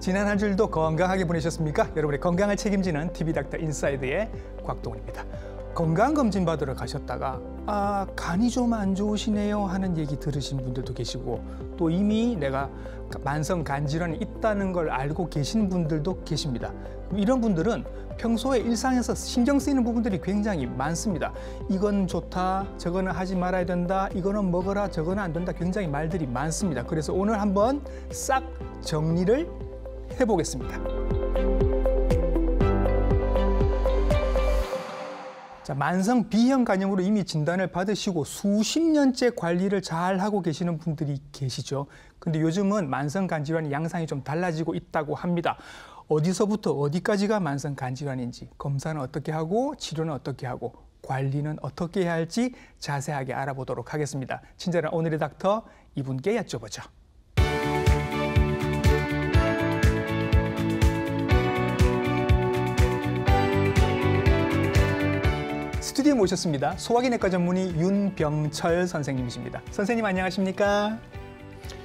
지난 한 주일도 건강하게 보내셨습니까? 여러분의 건강을 책임지는 TV 닥터 인사이드의 곽동원입니다. 건강 검진 받으러 가셨다가 아 간이 좀 안 좋으시네요 하는 얘기 들으신 분들도 계시고 또 이미 내가 만성 간 질환이 있다는 걸 알고 계신 분들도 계십니다. 이런 분들은 평소에 일상에서 신경 쓰이는 부분들이 굉장히 많습니다. 이건 좋다, 저거는 하지 말아야 된다, 이거는 먹어라, 저거는 안 된다 굉장히 말들이 많습니다. 그래서 오늘 한번 싹 정리를 해보겠습니다. 자, 만성 비형 간염으로 이미 진단을 받으시고 수십 년째 관리를 잘 하고 계시는 분들이 계시죠. 근데 요즘은 만성 간질환 양상이 좀 달라지고 있다고 합니다. 어디서부터 어디까지가 만성 간질환인지 검사는 어떻게 하고 치료는 어떻게 하고 관리는 어떻게 해야 할지 자세하게 알아보도록 하겠습니다. 친절한 오늘의 닥터 이분께 여쭤보죠. 스튜디오에 모셨습니다. 소화기내과 전문의 윤병철 선생님이십니다. 선생님 안녕하십니까?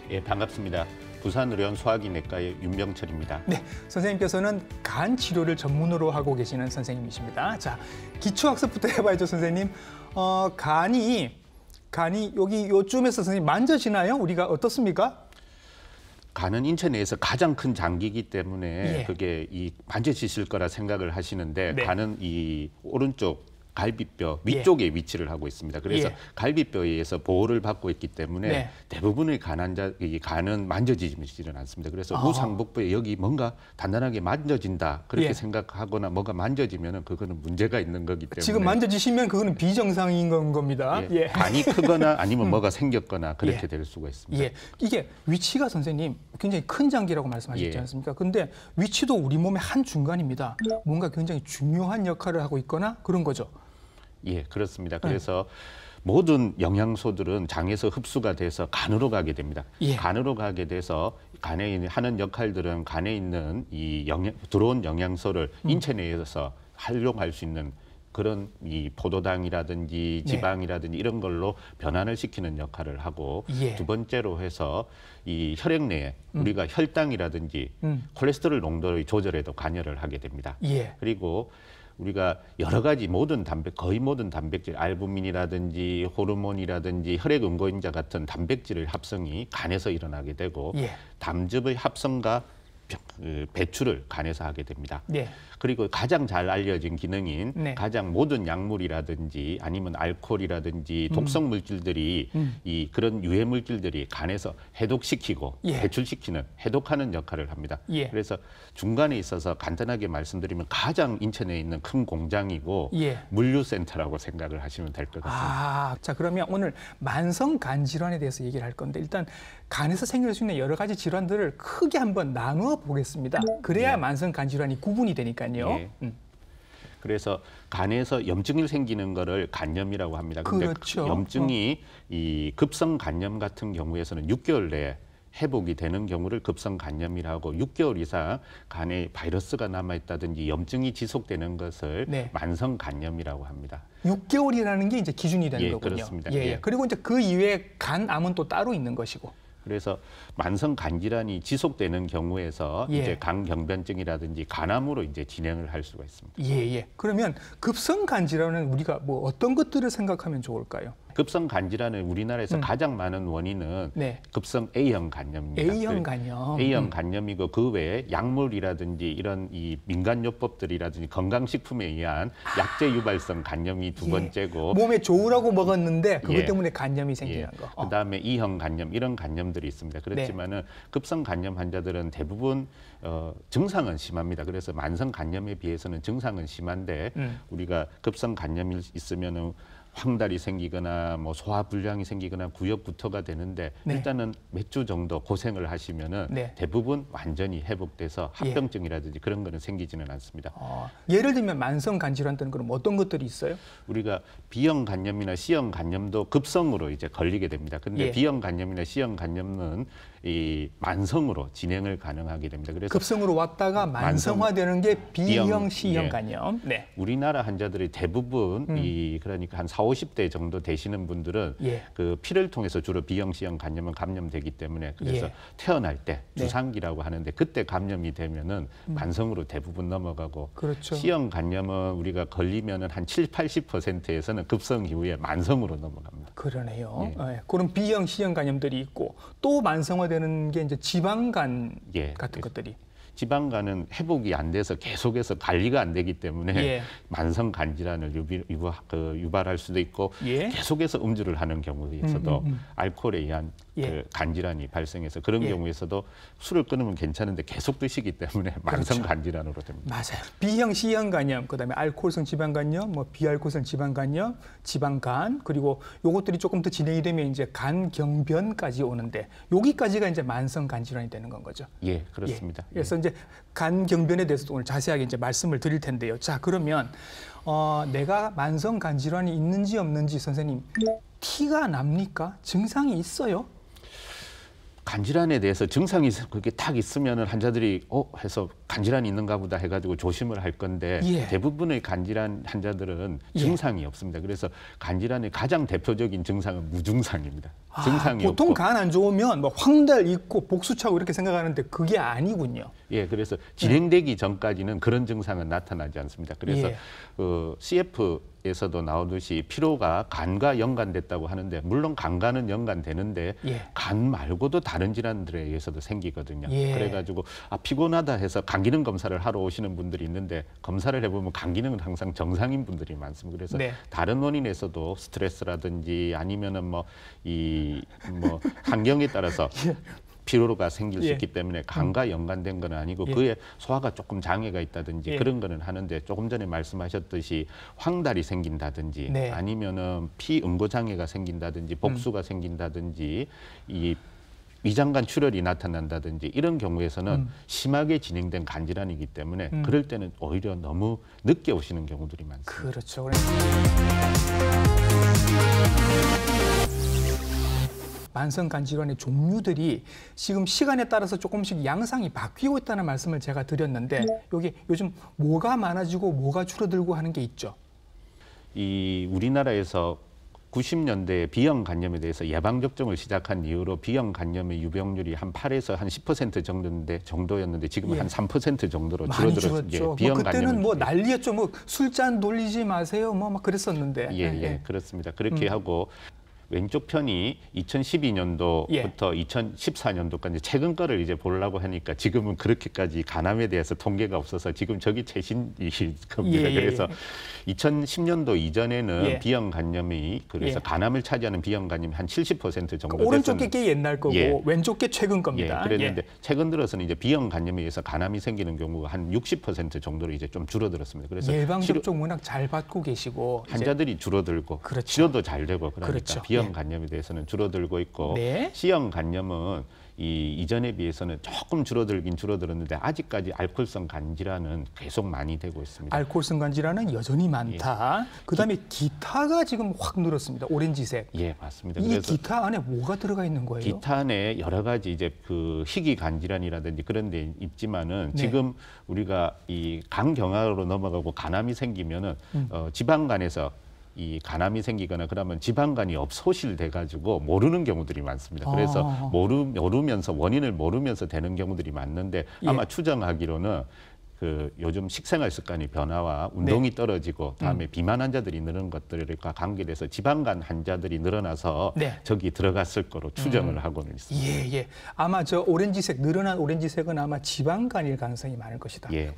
예, 반갑습니다. 부산의료원 소화기내과의 윤병철입니다. 네, 선생님께서는 간 치료를 전문으로 하고 계시는 선생님이십니다. 자, 기초학습부터 해봐야죠, 선생님. 어, 간이, 간이 여기 요쯤에서 선생님 만져지나요? 우리가 어떻습니까? 간은 인체 내에서 가장 큰 장기이기 때문에 예. 그게 이 반제지실 거라 생각을 하시는데 네. 간은 이 오른쪽 갈비뼈 예. 위쪽에 예. 위치를 하고 있습니다. 그래서 예. 갈비뼈에 의해서 보호를 받고 있기 때문에 네. 대부분의 간환자 이 간은 만져지지는 않습니다. 그래서 아. 우상복부에 여기 뭔가 단단하게 만져진다 그렇게 예. 생각하거나 뭔가 만져지면은 그거는 문제가 있는 거기 때문에 지금 만져지시면 그거는 예. 비정상인 건 겁니다. 예. 예. 간이 크거나 아니면 음. 뭐가 생겼거나 그렇게 될 수가 있습니다. 이게 위치가 선생님 굉장히 큰 장기라고 말씀하셨지 않습니까? 근데 위치도 우리 몸의 한 중간입니다. 뭔가 굉장히 중요한 역할을 하고 있거나 그런 거죠. 예, 그렇습니다. 네. 그래서 네. 모든 영양소들은 장에서 흡수가 돼서 간으로 가게 됩니다. 예. 간으로 가게 돼서 간에 있는, 하는 역할들은 간에 있는 이 영양, 들어온 영양소를 음. 인체 내에서 활용할 수 있는 그런 이 포도당이라든지 네. 지방이라든지 네. 이런 걸로 변환을 시키는 역할을 하고 예. 두 번째로 해서 이 혈액 내에 음. 우리가 혈당이라든지 음. 콜레스테롤 농도의 조절에도 관여를 하게 됩니다. 예. 그리고 우리가 여러 가지 모든 단백 거의 모든 단백질 알부민이라든지 호르몬이라든지 혈액 응고인자 같은 단백질의 합성이 간에서 일어나게 되고 예. 담즙의 합성과 그 배출을 간에서 하게 됩니다. 예. 그리고 가장 잘 알려진 기능인 네. 가장 모든 약물이라든지 아니면 알코올이라든지 음. 독성 물질들이 음. 이 그런 유해 물질들이 간에서 해독시키고 예. 배출시키는 해독하는 역할을 합니다. 예. 그래서 중간에 있어서 간단하게 말씀드리면 가장 인천에 있는 큰 공장이고 예. 물류센터라고 생각을 하시면 될 것 같습니다. 아, 자 그러면 오늘 만성 간 질환에 대해서 얘기를 할 건데 일단 간에서 생길 수 있는 여러 가지 질환들을 크게 한번 나누어 보겠습니다. 그래야 예. 만성 간 질환이 구분이 되니까. 있으니까요. 예. 음. 그래서 간에서 염증이 생기는 거를 간염이라고 합니다. 근데 그렇죠. 염증이 어. 이 급성 간염 같은 경우에서는 6개월 내에 회복이 되는 경우를 급성 간염이라고 6개월 이상 간에 바이러스가 남아 있다든지 염증이 지속되는 것을 네. 만성 간염이라고 합니다. 6개월이라는 게 이제 기준이 되는 예, 거군요. 그렇습니다. 예, 예. 예. 그리고 이제 그 이외에 간암은 또 따로 있는 것이고. 그래서 만성 간 질환이 지속되는 경우에서 예. 이제 간경변증이라든지 간암으로 이제 진행을 할 수가 있습니다. 예, 예. 그러면 급성 간 질환은 우리가 뭐 어떤 것들을 생각하면 좋을까요? 급성 간질환의 우리나라에서 음. 가장 많은 원인은 네. 급성 A형 간염입니다. A형 그 간염. A형 음. 간염이고 그 외에 약물이라든지 이런 이 민간요법들이라든지 건강식품에 의한 아. 약제 유발성 간염이 두 예. 번째고 몸에 좋으라고 먹었는데 그것 예. 때문에 간염이 예. 생기는 예. 거. 어. 그다음에 E형 간염 이런 간염들이 있습니다. 그렇지만은 네. 급성 간염 환자들은 대부분 어, 증상은 심합니다. 그래서 만성 간염에 비해서는 증상은 심한데 음. 우리가 급성 간염이 있으면은 황달이 생기거나 뭐 소화 불량이 생기거나 구역구토가 되는데 네. 일단은 몇 주 정도 고생을 하시면은 네. 대부분 완전히 회복돼서 예. 합병증이라든지 예. 그런 거는 생기지는 않습니다. 어, 예를 들면 만성 간 질환 때는 그럼 어떤 것들이 있어요? 우리가 비형 간염이나 C형 간염도 급성으로 이제 걸리게 됩니다. 근데 예. 비 B형 간염이나 C형 간염은 이 만성으로 진행을 가능하게 됩니다. 그래서 급성으로 왔다가 만성화되는 게 B형, C형 예. 간염. 네. 우리나라 환자들이 대부분 음. 이 그러니까 한 4, 50대 정도 되시는 분들은 예. 그 피를 통해서 주로 B형, C형 간염은 감염되기 때문에 그래서 예. 태어날 때 네. 주상기라고 하는데 그때 감염이 되면은 음. 만성으로 대부분 넘어가고 그렇죠. C형 간염은 우리가 걸리면은 한 7, 80%에서는 급성 이후에 만성으로 넘어갑니다. 그러네요. 예. 예. 그런 B형, C형 간염들이 있고 또만성화되 되는 게 이제 지방간 예. 같은 것들이 지방간은 회복이 안 돼서 계속해서 관리가 안 되기 때문에 예. 만성 간 질환을 유비, 유발, 그 유발할 수도 있고 예. 계속해서 음주를 하는 경우에서도 음, 음, 음. 알코올에 의한 예. 그 간질환이 발생해서 그런 예. 경우에서도 술을 끊으면 괜찮은데 계속 드시기 때문에 만성 그렇죠. 간질환으로 됩니다. 맞아요. B형 C형 간염, 그다음에 알코올성 지방간염, 뭐 비알코올성 지방간염, 지방간 그리고 요것들이 조금 더 진행이 되면 이제 간경변까지 오는데 여기까지가 이제 만성 간질환이 되는 건 거죠. 예, 그렇습니다. 예. 그래서 예. 이제 간경변에 대해서도 오늘 자세하게 이제 말씀을 드릴 텐데요. 자, 그러면 어, 내가 만성 간질환이 있는지 없는지 선생님 티가 납니까? 증상이 있어요? 간질환에 대해서 증상이 그렇게 딱 있으면은 환자들이 어 해서 간질환이 있는가 보다 해가지고 조심을 할 건데 예. 대부분의 간질환 환자들은 예. 증상이 예. 없습니다. 그래서 간질환의 가장 대표적인 증상은 무증상입니다. 아, 증상이 보통 간 안 좋으면 뭐 황달 있고 복수차고 이렇게 생각하는데 그게 아니군요. 예, 그래서 진행되기 음. 전까지는 그런 증상은 나타나지 않습니다. 그래서 예. 어, 그 CF 에서도 나오듯이 피로가 간과 연관됐다고 하는데 물론 간과는 연관되는데 예. 간 말고도 다른 질환들에 의해서도 생기거든요. 예. 그래가지고 아 피곤하다 해서 간 기능 검사를 하러 오시는 분들이 있는데 검사를 해보면 간 기능은 항상 정상인 분들이 많습니다. 그래서 네. 다른 원인에서도 스트레스라든지 아니면은 뭐 이뭐 뭐 환경에 따라서 예. 피로가 생길 예. 수 있기 때문에 간과 음. 연관된 건 아니고 예. 그에 소화가 조금 장애가 있다든지 예. 그런 거는 하는데 조금 전에 말씀하셨듯이 황달이 생긴다든지 네. 아니면은 피 응고 장애가 생긴다든지 음. 복수가 음. 생긴다든지 이 위장관 출혈이 나타난다든지 이런 경우에서는 음. 심하게 진행된 간질환이기 때문에 음. 그럴 때는 오히려 너무 늦게 오시는 경우들이 많습니다. 그렇죠. 그래서... 만성간질환의 종류들이 지금 시간에 따라서 조금씩 양상이 바뀌고 있다는 말씀을 제가 드렸는데 네. 여기 요즘 뭐가 많아지고 뭐가 줄어들고 하는 게 있죠? 이 우리나라에서 90년대 비형 간염에 대해서 예방 접종을 시작한 이후로 비형 간염의 유병률이 한 8에서 한 10% 정도인데 정도였는데 지금은 예. 한3% 정도로 줄어들었죠. 예, 비형 뭐 그때는 뭐 난리였죠. 뭐 술잔 돌리지 마세요. 뭐 막 그랬었는데. 예, 예, 예, 예, 그렇습니다. 그렇게 음. 하고 왼쪽 편이 2012년도부터 예. 2014년도까지 최근 거를 이제 보려고 하니까 지금은 그렇게까지 간암에 대해서 통계가 없어서 지금 저기 최신이실 겁니다. 예, 예, 그래서 2010년도 이전에는 예. 비형 간염이 그래서 예. 간암을 차지하는 비형 간염이 한 70% 정도 그러니까 오른쪽 게 옛날 거고 예. 왼쪽 게 최근 겁니다. 예. 그랬는데 최근 들어서는 이제 비형 간염에 의해서 간암이 생기는 경우가 한 60% 정도로 이제 좀 줄어들었습니다. 그래서 예방 접종 치료... 워낙 잘 받고 계시고 환자들이 줄어들고 그렇죠. 치료도 잘 되고 그러니까 그렇죠. D형 간염에 대해서는 줄어들고 있고 네. C형 간염은 이 이전에 비해서는 조금 줄어들긴 줄어들었는데 아직까지 알코올성 간질환은 계속 많이 되고 있습니다. 알코올성 간질환은 여전히 많다. 예. 그다음에 기, 타가 지금 확 늘었습니다. 오렌지색. 예, 맞습니다. 이 기타 안에 뭐가 들어가 있는 거예요? 기타 안에 여러 가지 이제 그 희귀 간질환이라든지 그런 데 있지만은 네. 지금 우리가 이 간경화로 넘어가고 간암이 생기면은 음. 어, 지방간에서 이 간암이 생기거나 그러면 지방간이 없소실돼 가지고 모르는 경우들이 많습니다. 그래서 아. 모르 모르면서 원인을 모르면서 되는 경우들이 많은데 예. 아마 예. 추정하기로는 그 요즘 식생활 습관이 변화와 운동이 네. 떨어지고 다음에 음. 비만 환자들이 늘은 것들과 관계돼서 지방간 환자들이 늘어나서 네. 저기 들어갔을 거로 추정을 음. 하고는 있습니다. 예, 예. 아마 저 오렌지색 늘어난 오렌지색은 아마 지방간일 가능성이 많을 것이다. 예.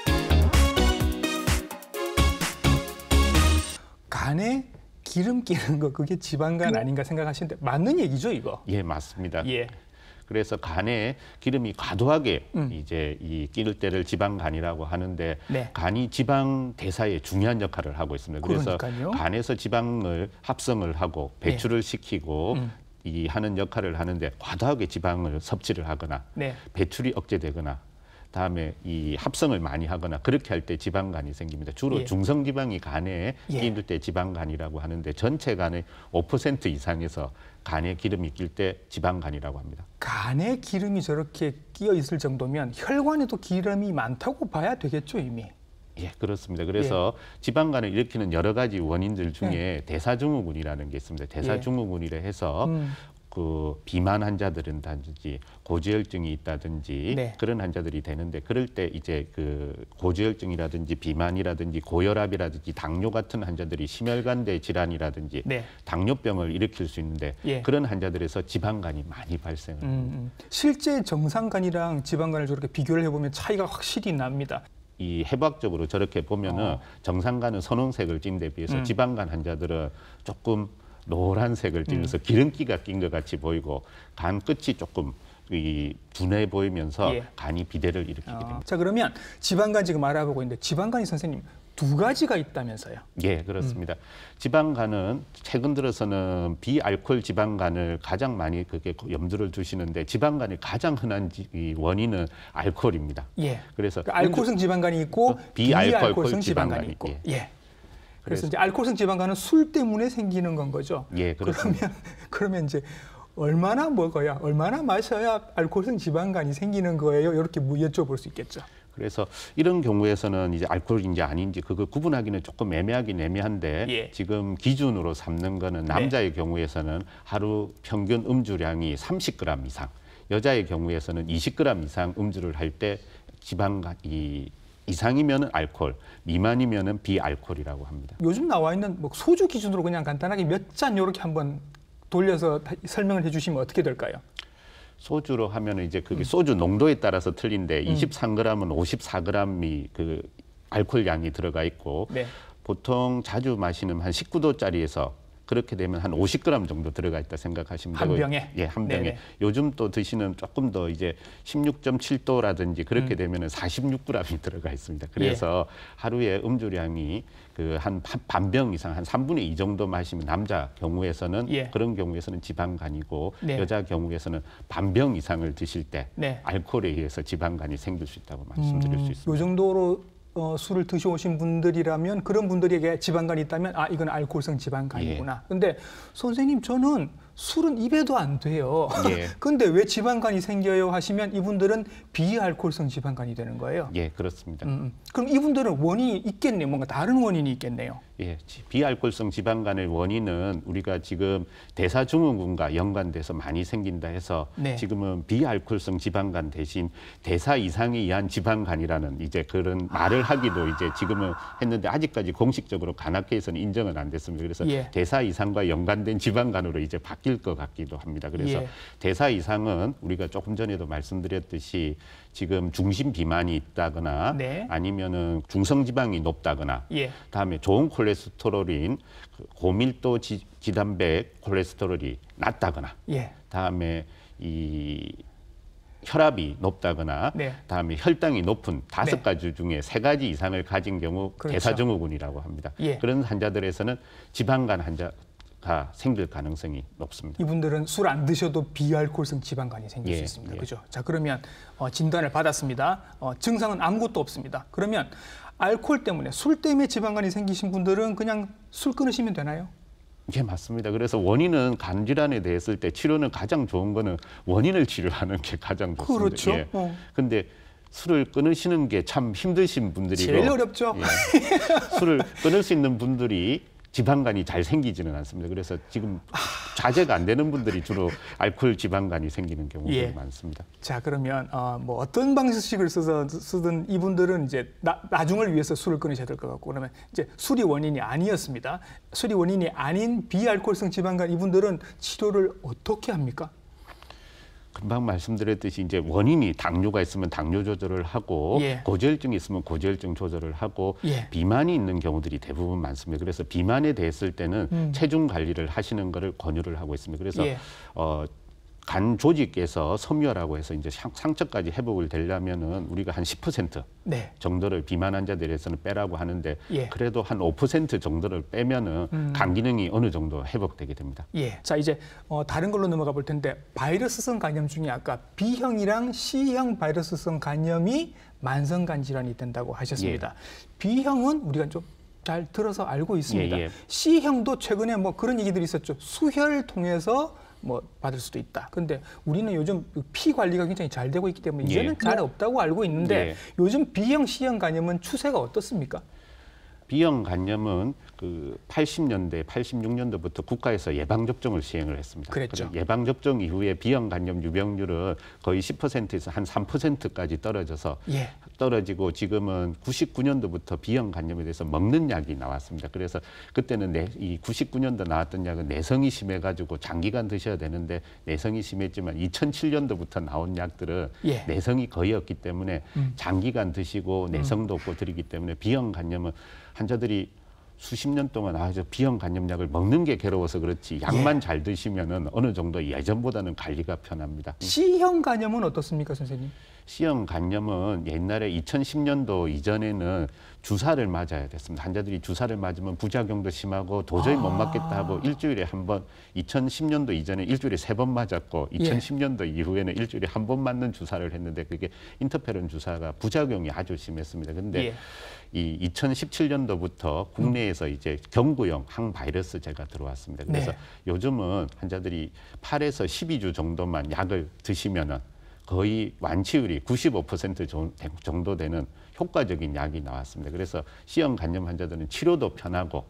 간에 기름 끼는 거 그게 지방간 그 아닌가 생각하시는데 맞는 얘기죠 이거? 예 맞습니다. 예. 그래서 간에 기름이 과도하게 음. 이제 이 끼를 때를 지방간이라고 하는데 네. 간이 지방 대사에 중요한 역할을 하고 있습니다. 그래서 그러니까요. 간에서 지방을 합성을 하고 배출을 네. 시키고 음. 이 하는 역할을 하는데 과도하게 지방을 섭취를 하거나 네. 배출이 억제되거나 다음에 이 합성을 많이 하거나 그렇게 할 때 지방간이 생깁니다. 주로 예. 중성 지방이 간에 예. 끼들 때 지방간이라고 하는데 전체 간의 5% 이상에서 간에 기름이 낄 때 지방간이라고 합니다. 간에 기름이 저렇게 끼어 있을 정도면 혈관에도 기름이 많다고 봐야 되겠죠, 이미. 예, 그렇습니다. 그래서 예. 지방간을 일으키는 여러 가지 원인들 중에 예. 대사증후군이라는 게 있습니다. 예. 대사증후군이라 해서 음. 그 비만 환자들은든지 고지혈증이 있다든지 네. 그런 환자들이 되는데 그럴 때 이제 그 고지혈증이라든지 비만이라든지 고혈압이라든지 당뇨 같은 환자들이 심혈관대 질환이라든지 네. 당뇨병을 일으킬 수 있는데 예. 그런 환자들에서 지방간이 많이 발생을 음, 합니다. 음, 실제 정상간이랑 지방간을 저렇게 비교를 해보면 차이가 확실히 납니다. 이 해부학적으로 저렇게 보면은 어. 정상간은 선홍색을 띈데 비해서 음. 지방간 환자들은 조금 노란색을 네. 띠면서 음. 기름기가 낀 것 같이 보이고 간 끝이 조금 이 분해 보이면서 예. 간이 비대를 일으키게 아. 됩니다. 자 그러면 지방간 지금 알아보고 있는데 지방간이 선생님 두 가지가 있다면서요? 예, 그렇습니다. 음. 지방간은 최근 들어서는 비알코올 지방간을 가장 많이 그게 염두를 두시는데 지방간이 가장 흔한 지, 원인은 알코올입니다. 예. 그래서 그러니까 알코올성 지방간이 있고 어, 비알코올성 지방간이 있고. 예. 예. 그래서, 이제 알코올성 지방간은 술 때문에 생기는 건 거죠. 예, 그러면 그러면 이제 얼마나 먹어야 얼마나 마셔야 알코올성 지방간이 생기는 거예요? 이렇게 뭐 여쭤볼 수 있겠죠. 그래서 이런 경우에서는 이제 알코올인지 아닌지 그걸 구분하기는 조금 애매하긴 애매한데 예. 지금 기준으로 삼는 거는 네. 남자의 네. 경우에서는 하루 평균 음주량이 30g 이상, 여자의 경우에서는 20g 이상 음주를 할 때 지방이 간 이상이면은 알코올, 미만이면은 비알코올이라고 합니다. 요즘 나와 있는 뭐 소주 기준으로 그냥 간단하게 몇 잔 요렇게 한번 돌려서 설명을 해 주시면 어떻게 될까요? 소주로 하면 이제 그게 음. 소주 농도에 따라서 틀린데 음. 23g은 54g이 그 알코올 양이 들어가 있고 네. 보통 자주 마시는 한 19도짜리에서 그렇게 되면 한 50g 정도 들어가 있다 생각하시면 되고한 병에? 예, 한 병에. 네네. 요즘 또 드시는 조금 더 이제 16.7도라든지 그렇게 음. 되면은 46g이 들어가 있습니다. 그래서 예. 하루에 음주량이 그 한 반 병 이상 한 3분의 2 정도 마시면 남자 경우에서는 예. 그런 경우에서는 지방간이고 네. 여자 경우에서는 반 병 이상을 드실 때 네. 알코올에 의해서 지방간이 생길 수 있다고 말씀드릴 음, 수 있습니다. 이 정도로 어, 술을 드셔오신 분들이라면 그런 분들에게 지방간이 있다면 아 이건 알코올성 지방간이구나. 예. 근데 선생님 저는 술은 입에도 안 돼요. 예. 근데 왜 지방간이 생겨요 하시면 이분들은 비알코올성 지방간이 되는 거예요. 예, 그렇습니다. 음, 음. 그럼 이분들은 원인이 있겠네요. 뭔가 다른 원인이 있겠네요. 예, 비알코올성 지방간의 원인은 우리가 지금 대사증후군과 연관돼서 많이 생긴다 해서 네. 지금은 비알코올성 지방간 대신 대사 이상에 의한 지방간이라는 이제 그런 아. 말을 하기도 이제 지금은 했는데 아직까지 공식적으로 간학회에서는 인정은 안 됐습니다. 그래서 예. 대사 이상과 연관된 지방간으로 이제 바뀔 것 같기도 합니다. 그래서 예. 대사 이상은 우리가 조금 전에도 말씀드렸듯이 지금 중심 비만이 있다거나 네. 아니면은 중성 지방이 높다거나 예. 다음에 좋은 콜레스테롤인 그 고밀도 지, 지 단백 콜레스테롤이 낮다거나 예. 다음에 이 혈압이 높다거나 네. 다음에 혈당이 높은 다섯 네. 가지 중에 세 가지 이상을 가진 경우 그렇죠. 대사증후군이라고 합니다. 예. 그런 환자들에서는 지방간 환자 다 생길 가능성이 높습니다. 이분들은 술 안 드셔도 비알코올성 지방간이 생길 예, 수 있습니다. 예. 그죠? 자 그러면 어, 진단을 받았습니다. 어, 증상은 아무것도 없습니다. 그러면 알코올 때문에 술 때문에 지방간이 생기신 분들은 그냥 술 끊으시면 되나요? 예, 맞습니다. 그래서 원인은 간 질환에 대했을 때 치료는 가장 좋은 거는 원인을 치료하는 게 가장 좋습니다. 그렇죠. 예. 어. 근데 술을 끊으시는 게 참 힘드신 분들이 제일 어렵죠. 예. 술을 끊을 수 있는 분들이 지방간이 잘 생기지는 않습니다. 그래서 지금 좌제가안 되는 분들이 주로 알코올 지방간이 생기는 경우가 예. 많습니다. 자 그러면 어, 뭐 어떤 방식을 써서 쓰든 이분들은 이제 나, 나중을 위해서 술을 끊으셔야 될 것 같고 그러면 이제 술이 원인이 아니었습니다. 술이 원인이 아닌 비알코올성 지방간 이분들은 치료를 어떻게 합니까? 금방 말씀드렸듯이 이제 원인이 당뇨가 있으면 당뇨 조절을 하고 예. 고지혈증이 있으면 고지혈증 조절을 하고 예. 비만이 있는 경우들이 대부분 많습니다. 그래서 비만에 대했을 때는 음. 체중 관리를 하시는 것을 권유를 하고 있습니다. 그래서 예. 어간 조직에서 섬유화라고 해서 이제 상처까지 회복을 되려면은 우리가 한 10% 네. 정도를 비만 환자들에서는 빼라고 하는데 예. 그래도 한 5% 정도를 빼면은 음. 간 기능이 어느 정도 회복되게 됩니다. 예. 자 이제 어, 다른 걸로 넘어가 볼 텐데 바이러스성 간염 중에 아까 B형이랑 C형 바이러스성 간염이 만성 간 질환이 된다고 하셨습니다. 예. B형은 우리가 좀 잘 들어서 알고 있습니다. 예, 예. C형도 최근에 뭐 그런 얘기들이 있었죠. 수혈 을 통해서 뭐 받을 수도 있다. 근데 우리는 요즘 피 관리가 굉장히 잘 되고 있기 때문에 이제는 예. 잘 뭐 없다고 알고 있는데 예. 요즘 B형, C형 간염은 추세가 어떻습니까? B형 간염은 그 80년대, 86년도부터 국가에서 예방접종을 시행을 했습니다. 그랬죠. 예방접종 이후에 B형 간염 유병률은 거의 10%에서 한 3%까지 떨어져서 예. 떨어지고 지금은 99년도부터 비형간염에 대해서 먹는 약이 나왔습니다. 그래서 그때는 내, 이 99년도 나왔던 약은 내성이 심해가지고 장기간 드셔야 되는데 내성이 심했지만 2007년도부터 나온 약들은 예. 내성이 거의 없기 때문에 음. 장기간 드시고 음. 내성도 없고 드리기 때문에 비형간염은 환자들이 수십 년 동안 아주 비형 간염약을 먹는 게 괴로워서 그렇지 약만 예. 잘 드시면은 어느 정도 예전보다는 관리가 편합니다. C형 음. 간염은 어떻습니까, 선생님? C형 간염은 옛날에 2010년도 이전에는 주사를 맞아야 됐습니다. 환자들이 주사를 맞으면 부작용도 심하고 도저히 아. 못 맞겠다 하고 일주일에 한 번, 2010년도 이전에 일주일에 세 번 맞았고 2010년도 예. 이후에는 일주일에 한 번 맞는 주사를 했는데 그게 인터페론 주사가 부작용이 아주 심했습니다. 근데 예. 이 2017년도부터 국내에서 이제 경구용 항바이러스제가 들어왔습니다. 네. 그래서 네. 요즘은 환자들이 8에서 12주 정도만 약을 드시면은 거의 완치율이 95% 정도 되는 효과적인 약이 나왔습니다. 그래서 C형 간염 환자들은 치료도 편하고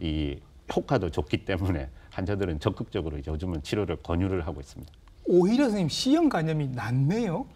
이 효과도 좋기 때문에 환자들은 적극적으로 요즘은 치료를 권유를 하고 있습니다. 오히려 선생님 C형 간염이 낫네요.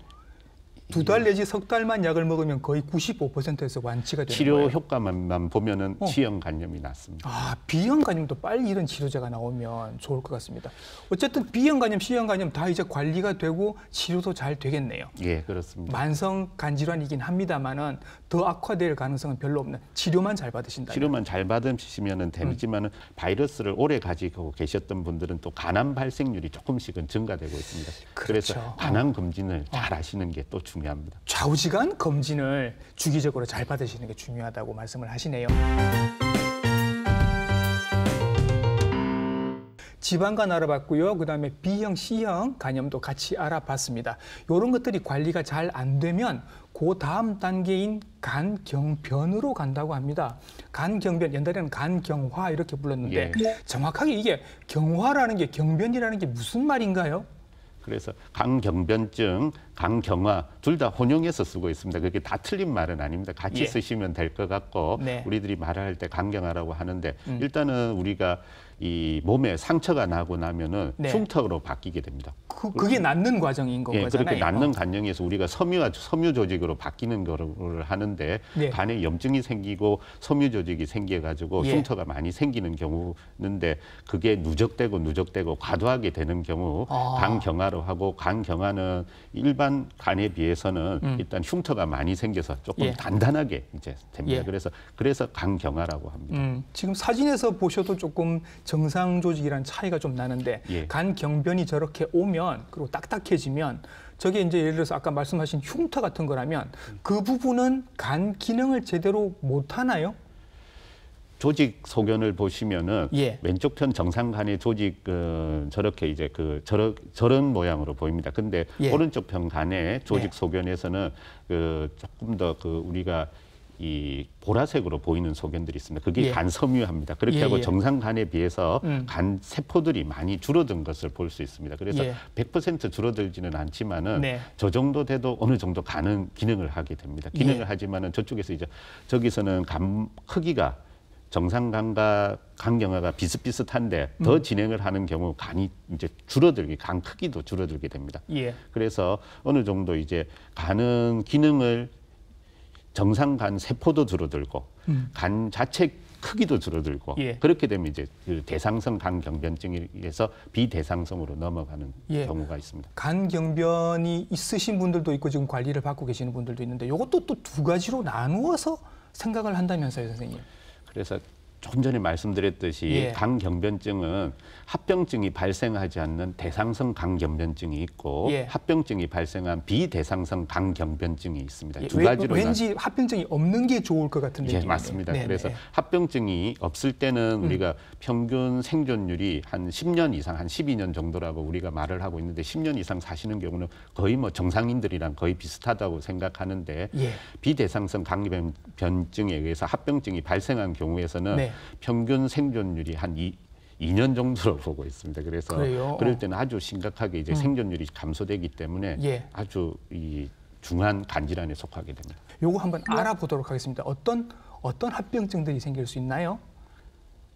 두달 내지 석 달만 약을 먹으면 거의 95%에서 완치가 되는 치료 거예요. 치료 효과만 보면은 어. B형 간염이 낫습니다. 아, B형 간염도 빨리 이런 치료제가 나오면 좋을 것 같습니다. 어쨌든 B형 간염, C형 간염 다 이제 관리가 되고 치료도 잘 되겠네요. 예, 그렇습니다. 만성 간질환이긴 합니다만은 더 악화될 가능성은 별로 없는 치료만 잘 받으신다. 치료만 잘 받으시면은 되지만은 음. 바이러스를 오래 가지고 계셨던 분들은 또 간암 발생률이 조금씩은 증가되고 있습니다. 그렇죠. 그래서 간암 어. 검진을 어. 잘 하시는 게또 중요. 중요합니다. 좌우지간 검진을 주기적으로 잘 받으시는 게 중요하다고 말씀을 하시네요. 지방간 알아봤고요. 그다음에 B형, C형 간염도 같이 알아봤습니다. 이런 것들이 관리가 잘 안 되면 그 다음 단계인 간경변으로 간다고 합니다. 간경변, 옛날에는 간경화 이렇게 불렀는데 예. 정확하게 이게 경화라는 게 경변이라는 게 무슨 말인가요? 그래서 강경변증, 강경화 둘 다 혼용해서 쓰고 있습니다. 그게 다 틀린 말은 아닙니다. 같이 예. 쓰시면 될 것 같고 네. 우리들이 말할 때 강경화라고 하는데 음. 일단은 우리가 이 몸에 상처가 나고 나면은 네. 흉터로 바뀌게 됩니다. 그, 그게 낫는 과정인 거잖아요. 예, 그렇게 낫는 간염에서 어. 우리가 섬유가 섬유 조직으로 바뀌는 거를 하는데 네. 간에 염증이 생기고 섬유 조직이 생겨가지고 예. 흉터가 많이 생기는 경우인데 그게 누적되고 누적되고 과도하게 되는 경우 아. 간 경화로 하고 간 경화는 일반 간에 비해서는 음. 일단 흉터가 많이 생겨서 조금 예. 단단하게 이제 됩니다. 예. 그래서 그래서 간 경화라고 합니다. 음, 지금 사진에서 보셔도 조금 정상 조직이란 차이가 좀 나는데 예. 간 경변이 저렇게 오면 그리고 딱딱해지면 저게 이제 예를 들어서 아까 말씀하신 흉터 같은 거라면 그 부분은 간 기능을 제대로 못 하나요? 조직 소견을 보시면은 예. 왼쪽 편 정상간의 조직 어, 저렇게 이제 그 저러, 저런 모양으로 보입니다. 근데 예. 오른쪽 편 간의 조직 예. 소견에서는 그 조금 더 그 우리가 이 보라색으로 보이는 소견들이 있습니다. 그게 예. 간섬유합니다. 그렇게 예, 하고 예. 정상 간에 비해서 음. 간 세포들이 많이 줄어든 것을 볼 수 있습니다. 그래서 예. 100% 줄어들지는 않지만은 네. 저 정도 돼도 어느 정도 간은 기능을 하게 됩니다. 기능을 예. 하지만은 저쪽에서 이제 저기서는 간 크기가 정상간과 간경화가 비슷비슷한데 더 음. 진행을 하는 경우 간이 이제 줄어들기, 간 크기도 줄어들게 됩니다. 예. 그래서 어느 정도 이제 간은 기능을 정상 간 세포도 줄어들고 음. 간 자체 크기도 줄어들고 예. 그렇게 되면 이제 그 대상성 간경변증에 의해서 비대상성으로 넘어가는 예. 경우가 있습니다. 간경변이 있으신 분들도 있고 지금 관리를 받고 계시는 분들도 있는데 이것도 또 두 가지로 나누어서 생각을 한다면서요, 선생님. 그래서 조금 전에 말씀드렸듯이 예. 간경변증은 합병증이 발생하지 않는 대상성 간경변증이 있고 예. 합병증이 발생한 비대상성 간경변증이 있습니다. 예. 두 가지로 왠지 합병증이 없는 게 좋을 것 같은 데 예, 맞습니다. 네, 그래서 네. 합병증이 없을 때는 음. 우리가 음. 평균 생존율이 한 10년 이상, 한 12년 정도라고 우리가 말을 하고 있는데 10년 이상 사시는 경우는 거의 뭐 정상인들이랑 거의 비슷하다고 생각하는데 예. 비대상성 간경변증에 의해서 합병증이 발생한 경우에서는 네. 네. 평균 생존율이 한 이, 2년 정도로 보고 있습니다. 그래서 그래요? 그럴 어. 때는 아주 심각하게 이제 음. 생존율이 감소되기 때문에 예. 아주 이 중한 간질환에 속하게 됩니다. 요거 한번 알아보도록 하겠습니다. 어떤 어떤 합병증들이 생길 수 있나요?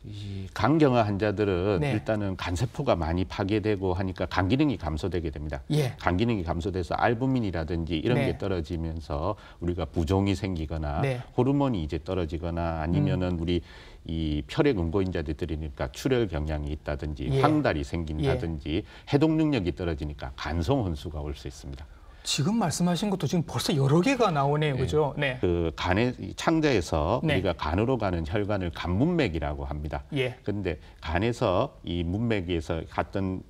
이 간경화 환자들은 네. 일단은 간세포가 많이 파괴되고 하니까 간 기능이 감소되게 됩니다. 예. 간 기능이 감소돼서 알부민이라든지 이런 네. 게 떨어지면서 우리가 부종이 생기거나 네. 호르몬이 이제 떨어지거나 아니면은 음. 우리 이 혈액 응고인자들이니까 출혈 경향이 있다든지 예. 황달이 생긴다든지 예. 해독 능력이 떨어지니까 간성 혼수가 올 수 있습니다. 지금 말씀하신 것도 지금 벌써 여러 개가 나오네요, 네. 그죠? 네. 그 간의 창자에서 네. 우리가 간으로 가는 혈관을 간문맥이라고 합니다. 예. 근데 간에서 이 문맥에서 갔던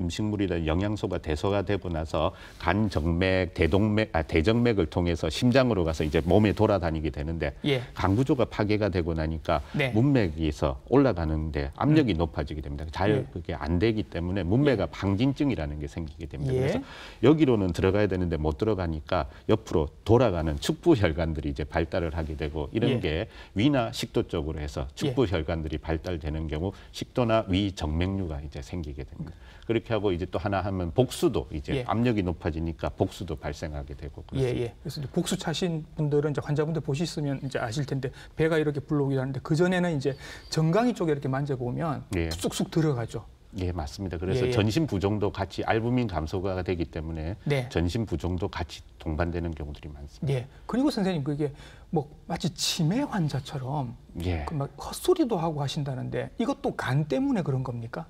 음식물이나 라 영양소가 대소가 되고 나서 간 정맥, 대동맥, 아, 대정맥을 통해서 심장으로 가서 이제 몸에 돌아다니게 되는데 예. 간 구조가 파괴가 되고 나니까 네. 문맥에서 올라가는데 압력이 음. 높아지게 됩니다. 잘 예. 그게 안 되기 때문에 문맥아 예. 방진증이라는 게 생기게 됩니다. 예. 그래서 여기로는 들어가야 되는데 못 들어가니까 옆으로 돌아가는 축부 혈관들이 이제 발달을 하게 되고 이런 예. 게 위나 식도 쪽으로 해서 예. 축부 혈관들이 발달되는 경우 식도나 위 정맥류가 이제 생기게 됩니다. 그렇게 하고 이제 또 하나 하면 복수도 이제 예. 압력이 높아지니까 복수도 발생하게 되고 그렇습니다. 예, 예. 그래서 이제 복수 차신 분들은 이제 환자분들 보시면 이제 아실 텐데 배가 이렇게 불러오기도 하는데 그 전에는 이제 정강이 쪽에 이렇게 만져보면 예. 쑥쑥 들어가죠. 예, 맞습니다. 그래서 예, 예. 전신 부종도 같이 알부민 감소가 되기 때문에 네. 전신 부종도 같이 동반되는 경우들이 많습니다. 예. 그리고 선생님 그게 뭐 마치 치매 환자처럼 예. 그막 헛소리도 하고 하신다는데 이것도 간 때문에 그런 겁니까?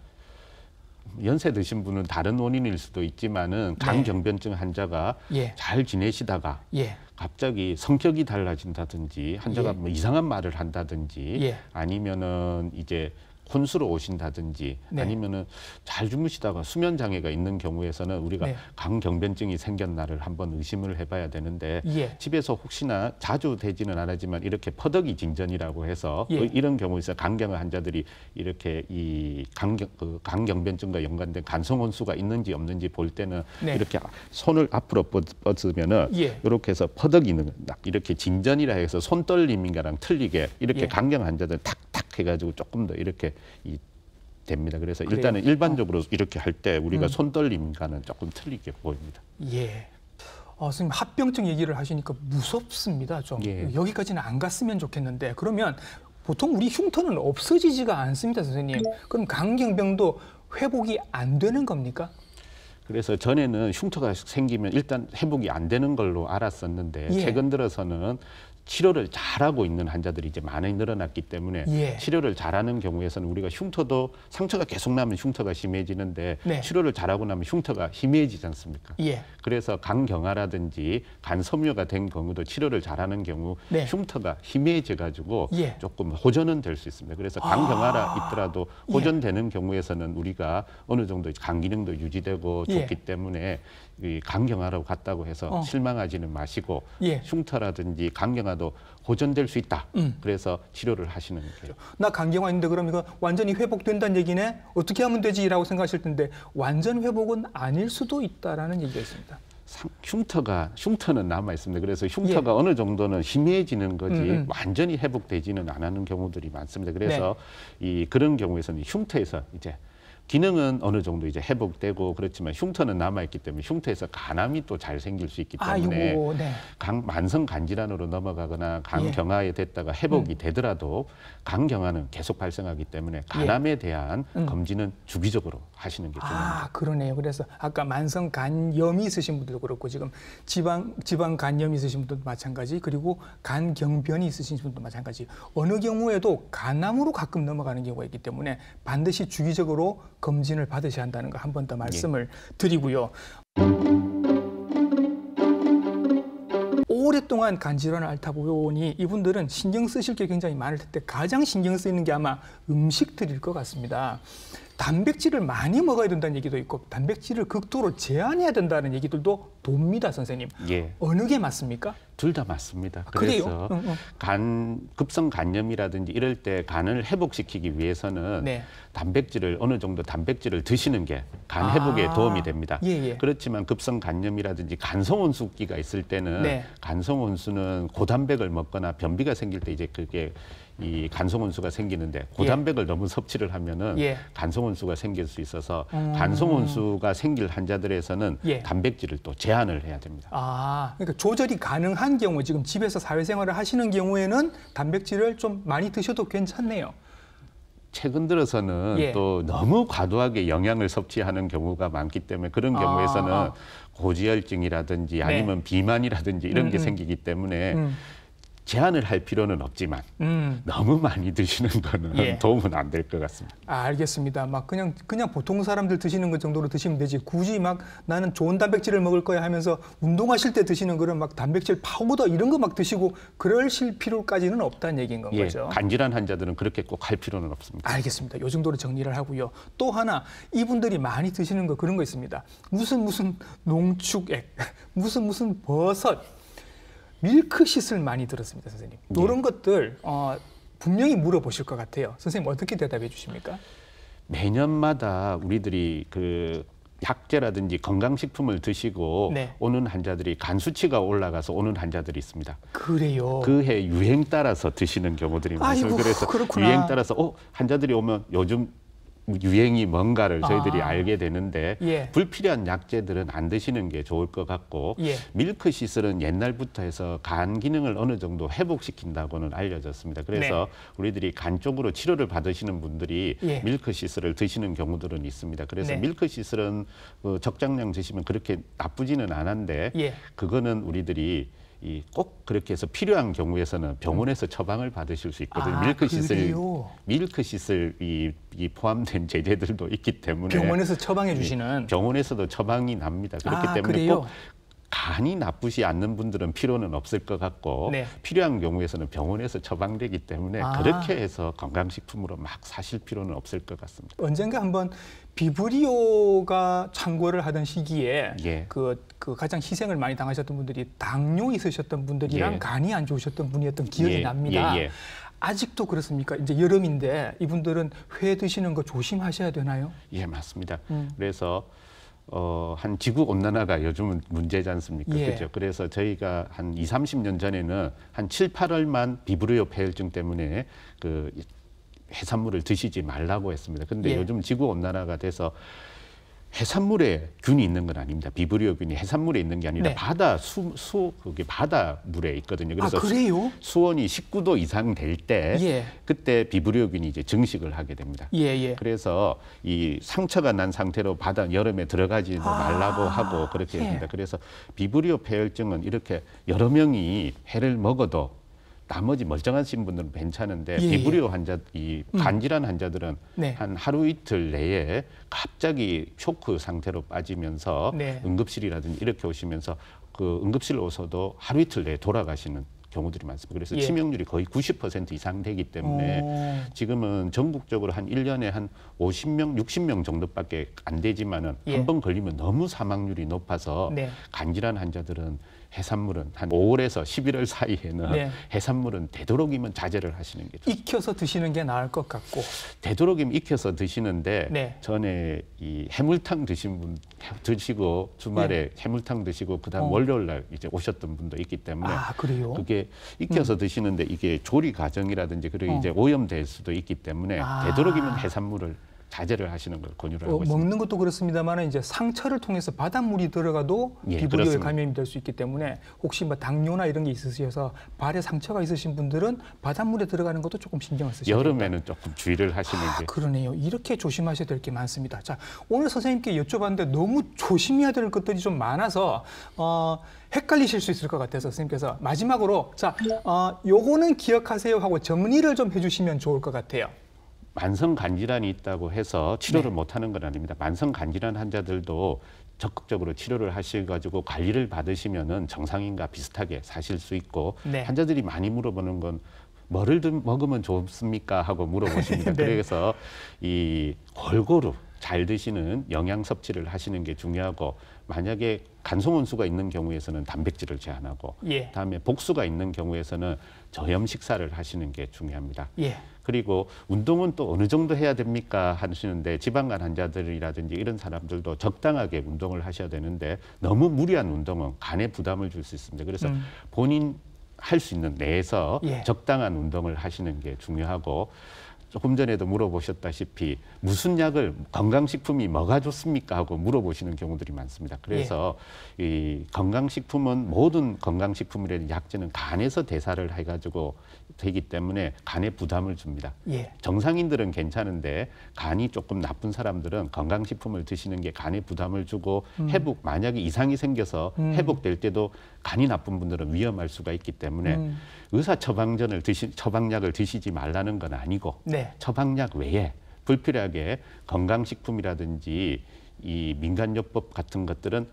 연세 드신 분은 다른 원인일 수도 있지만은 간경변증 네. 환자가 예. 잘 지내시다가 예. 갑자기 성격이 달라진다든지 환자가 예. 뭐 이상한 말을 한다든지 예. 아니면은 이제 혼수로 오신다든지 네. 아니면은 잘 주무시다가 수면 장애가 있는 경우에서는 우리가 네. 강경변증이 생겼나를 한번 의심을 해봐야 되는데 예. 집에서 혹시나 자주 되지는 않았지만 이렇게 퍼덕이 진전이라고 해서 예. 그 이런 경우에서 강경의 환자들이 이렇게 이 강경 그 강경변증과 연관된 간성 혼수가 있는지 없는지 볼 때는 네. 이렇게 손을 앞으로 뻗으면은 예. 이렇게 해서 퍼덕이는 이렇게 진전이라 해서 손떨림인가랑 틀리게 이렇게 예. 강경 환자들 탁 해가지고 조금 더 이렇게 이 됩니다. 그래서 그래요? 일단은 일반적으로 어. 이렇게 할 때 우리가 음. 손떨림과는 조금 틀리게 보입니다. 예. 어, 선생님 합병증 얘기를 하시니까 무섭습니다. 좀 예. 여기까지는 안 갔으면 좋겠는데 그러면 보통 우리 흉터는 없어지지가 않습니다, 선생님. 그럼 간경병도 회복이 안 되는 겁니까? 그래서 전에는 흉터가 생기면 일단 회복이 안 되는 걸로 알았었는데 예. 최근 들어서는 치료를 잘하고 있는 환자들이 이제 많이 늘어났기 때문에 예. 치료를 잘하는 경우에서는 우리가 흉터도 상처가 계속 나면 흉터가 심해지는데 네. 치료를 잘하고 나면 흉터가 희미해지지 않습니까? 예. 그래서 간경화라든지 간섬유가 된 경우도 치료를 잘하는 경우 네. 흉터가 희미해져 가지고 예. 조금 호전은 될 수 있습니다. 그래서 간경화라 아 있더라도 예. 호전되는 경우에서는 우리가 어느 정도 간 기능도 유지되고 예. 좋기 때문에 이 간경화라고 갔다고 해서 어. 실망하지는 마시고 예. 흉터라든지 간경화 않아도 호전될수 있다. 음. 그래서 치료를 하시는 거예요. 그렇죠. 나 간경화 인데 그럼 이거 완전히 회복된다는 얘기네? 어떻게 하면 되지?라고 생각하실 텐데 완전 회복은 아닐 수도 있다라는 얘기였습니다. 흉터가 흉터는 남아 있습니다. 그래서 흉터가 예. 어느 정도는 희미해지는 거지 음음. 음. 완전히 회복되지는 않는 경우들이 많습니다. 그래서 네. 이 그런 경우에서는 흉터에서 이제 기능은 어느 정도 이제 회복되고 그렇지만 흉터는 남아있기 때문에 흉터에서 간암이 또 잘 생길 수 있기 때문에 아이고, 네. 강, 만성 간질환으로 넘어가거나 간경화에 예. 됐다가 회복이 음. 되더라도 간경화는 계속 발생하기 때문에 예. 간암에 대한 음. 검진은 주기적으로 하시는 게 중요합니다. 아, 그러네요. 그래서 아까 만성 간염이 있으신 분들도 그렇고 지금 지방 지방 간염이 있으신 분들도 마찬가지 그리고 간 경변이 있으신 분도 마찬가지 어느 경우에도 간암으로 가끔 넘어가는 경우가 있기 때문에 반드시 주기적으로 검진을 받으셔야 한다는 거 한 번더 예. 말씀을 예. 드리고요. 오랫동안 간질환을 앓다 보니 이분들은 신경 쓰실 게 굉장히 많을 텐데 가장 신경 쓰이는 게 아마 음식들일 것 같습니다. 단백질을 많이 먹어야 된다는 얘기도 있고 단백질을 극도로 제한해야 된다는 얘기들도 돕니다, 선생님. 예. 어느 게 맞습니까? 둘 다 맞습니다. 아, 그래서 응, 응. 간 급성 간염이라든지 이럴 때 간을 회복시키기 위해서는 네. 단백질을 어느 정도 단백질을 드시는 게간 아. 회복에 아, 도움이 됩니다. 예, 예. 그렇지만 급성 간염이라든지 간성온수기가 있을 때는 네. 간성온수는 고단백을 먹거나 변비가 생길 때 이제 그게 이간소온수가 생기는데 고단백을 예. 너무 섭취를 하면은 예. 간소온수가 생길 수 있어서 음. 간소온수가 생길 환자들에서는 예. 단백질을 또 제한을 해야 됩니다. 아, 그러니까 조절이 가능한 경우 지금 집에서 사회생활을 하시는 경우에는 단백질을 좀 많이 드셔도 괜찮네요. 최근 들어서는 예. 또 너무 과도하게 영양을 섭취하는 경우가 많기 때문에 그런 아. 경우에서는 아. 고지혈증이라든지 네. 아니면 네. 비만이라든지 이런 음. 게 음. 생기기 때문에 음. 제한을 할 필요는 없지만 음. 너무 많이 드시는 거는 예. 도움은 안 될 것 같습니다. 아, 알겠습니다. 막 그냥 그냥 보통 사람들 드시는 것 정도로 드시면 되지 굳이 막 나는 좋은 단백질을 먹을 거야 하면서 운동하실 때 드시는 그런 막 단백질 파우더 이런 거 막 드시고 그러실 필요까지는 없다는 얘기인 건 예, 거죠. 간질환 환자들은 그렇게 꼭 할 필요는 없습니다. 알겠습니다. 요 정도로 정리를 하고요. 또 하나 이분들이 많이 드시는 거 그런 거 있습니다. 무슨 무슨 농축액, 무슨 무슨 버섯 밀크시슬 많이 들었습니다, 선생님. 네. 예. 이런 것들 어, 분명히 물어보실 것 같아요. 선생님 어떻게 대답해 주십니까? 매년마다 우리들이 그 약재라든지 건강식품을 드시고 네. 오는 환자들이 간 수치가 올라가서 오는 환자들이 있습니다. 그래요. 그 해 유행 따라서 드시는 경우들이 많습니다 그래서 그렇구나. 유행 따라서 어 환자들이 오면 요즘 유행이 뭔가를 저희들이 아. 알게 되는데 예. 불필요한 약재들은 안 드시는 게 좋을 것 같고 예. 밀크시슬은 옛날부터 해서 간 기능을 어느 정도 회복시킨다고는 알려졌습니다. 그래서 네. 우리들이 간 쪽으로 치료를 받으시는 분들이 예. 밀크시슬을 드시는 경우들은 있습니다. 그래서 네. 밀크시슬은 어, 적장량 드시면 그렇게 나쁘지는 않은데 예. 그거는 우리들이 이꼭 그렇게 해서 필요한 경우에서는 병원에서 처방을 받으실 수 있거든요. 아, 밀크시슬 밀크시슬 이, 이 포함된 제재들도 있기 때문에 병원에서 처방해 주시는 병원에서도 처방이 납니다. 그렇기 아, 때문에 그래요? 꼭 간이 나쁘지 않는 분들은 필요는 없을 것 같고 네. 필요한 경우에서는 병원에서 처방되기 때문에 아. 그렇게 해서 건강식품으로 막 사실 필요는 없을 것 같습니다. 언젠가 한번 비브리오가 창궐을 하던 시기에 예. 그, 그 가장 희생을 많이 당하셨던 분들이 당뇨 있으셨던 분들이랑 예. 간이 안 좋으셨던 분이었던 기억이 예. 납니다. 예, 예. 아직도 그렇습니까? 이제 여름인데 이분들은 회 드시는 거 조심하셔야 되나요? 예, 맞습니다. 음. 그래서 어, 한 지구 온난화가 요즘은 문제지 않습니까? 예. 그죠? 그래서 저희가 한 2, 30년 전에는 한 7, 8월만 비브리오 폐혈증 때문에 그 해산물을 드시지 말라고 했습니다. 근데 예. 요즘 지구 온난화가 돼서 해산물에 균이 있는 건 아닙니다. 비브리오균이 해산물에 있는 게 아니라 네. 바다 수, 수 그게 바다 물에 있거든요. 아, 그래서 아, 수, 온이 19도 이상 될때 예. 그때 비브리오균이 이제 증식을 하게 됩니다. 예예. 예. 그래서 이 상처가 난 상태로 바다 여름에 들어가지 아, 말라고 하고 그렇게 예. 합니다. 그래서 비브리오 폐혈증은 이렇게 여러 명이 해를 먹어도 나머지 멀쩡하신 분들은 괜찮은데 예, 비브리오 예. 환자, 이 음. 간질환 환자들은 네. 한 하루 이틀 내에 갑자기 쇼크 상태로 빠지면서 네. 응급실이라든지 이렇게 오시면서 그 응급실 오서도 하루 이틀 내에 돌아가시는 경우들이 많습니다. 그래서 예. 치명률이 거의 90% 이상 되기 때문에 오. 지금은 전국적으로 한 1년에 한 50명, 60명 정도밖에 안 되지만은 예. 한번 걸리면 너무 사망률이 높아서 네. 간질환 환자들은 해산물은 한 5월에서 11월 사이에는 네. 해산물은 되도록이면 자제를 하시는 게 좋습니다. 익혀서 드시는 게 나을 것 같고 되도록이면 익혀서 드시는데 네. 전에 이 해물탕 드신 분 드시고 주말에 네. 해물탕 드시고 그다음 어. 월요일 날 이제 오셨던 분도 있기 때문에 아, 그게 익혀서 음. 드시는데 이게 조리 과정이라든지 그리고 어. 이제 오염될 수도 있기 때문에 아. 되도록이면 해산물을 자제를 하시는 걸 권유를 어, 하고 어, 있습니다. 먹는 것도 그렇습니다만 이제 상처를 통해서 바닷물이 들어가도 예, 비브리오에 감염이 될 수 있기 때문에 혹시 뭐 당뇨나 이런 게 있으셔서 발에 상처가 있으신 분들은 바닷물에 들어가는 것도 조금 신경을 쓰셔야 여름에는 조금 주의를 하시는 아, 게 그러네요. 이렇게 조심하셔야 될 게 많습니다. 자, 오늘 선생님께 여쭤봤는데 너무 조심해야 될 것들이 좀 많아서 어, 헷갈리실 수 있을 것 같아서 선생님께서 마지막으로 자, 어, 요거는 기억하세요 하고 정리를 좀 해주시면 좋을 것 같아요. 만성 간질환이 있다고 해서 치료를 네. 못하는 건 아닙니다. 만성 간질환 환자들도 적극적으로 치료를 하셔가지고 관리를 받으시면은 정상인과 비슷하게 사실 수 있고 네. 환자들이 많이 물어보는 건 뭐를 먹으면 좋습니까 하고 물어보십니다. 네. 그래서 이 골고루 잘 드시는 영양 섭취를 하시는 게 중요하고 만약에 간성원수가 있는 경우에서는 단백질을 제한하고 예. 다음에 복수가 있는 경우에서는 저염 식사를 하시는 게 중요합니다. 예. 그리고 운동은 또 어느 정도 해야 됩니까 하시는데 지방간 환자들이라든지 이런 사람들도 적당하게 운동을 하셔야 되는데 너무 무리한 운동은 간에 부담을 줄 수 있습니다. 그래서 음. 본인 할수 있는 내에서 예. 적당한 운동을 하시는 게 중요하고 조금 전에도 물어보셨다시피 무슨 약을 건강식품이 뭐가 좋습니까 하고 물어보시는 경우들이 많습니다. 예. 그래서 예. 이 건강식품은 모든 건강식품이라는 약재는 간에서 대사를 해가지고 되기 때문에 간에 부담을 줍니다. 예. 정상인들은 괜찮은데 간이 조금 나쁜 사람들은 건강식품을 드시는 게 간에 부담을 주고 음. 회복 만약에 이상이 생겨서 음. 회복될 때도 간이 나쁜 분들은 위험할 수가 있기 때문에 음. 의사 처방전을 드시 처방약을 드시지 말라는 건 아니고 네. 처방약 외에 불필요하게 건강식품이라든지 이 민간요법 같은 것들은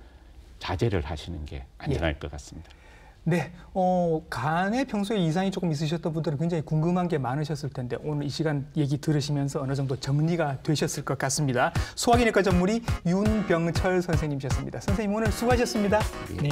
자제를 하시는 게 안전할 예. 것 같습니다. 네, 어, 간에 평소에 이상이 조금 있으셨던 분들은 굉장히 궁금한 게 많으셨을 텐데 오늘 이 시간 얘기 들으시면서 어느 정도 정리가 되셨을 것 같습니다. 소화기내과 전문의 윤병철 선생님이셨습니다. 선생님 오늘 수고하셨습니다. 예. 네.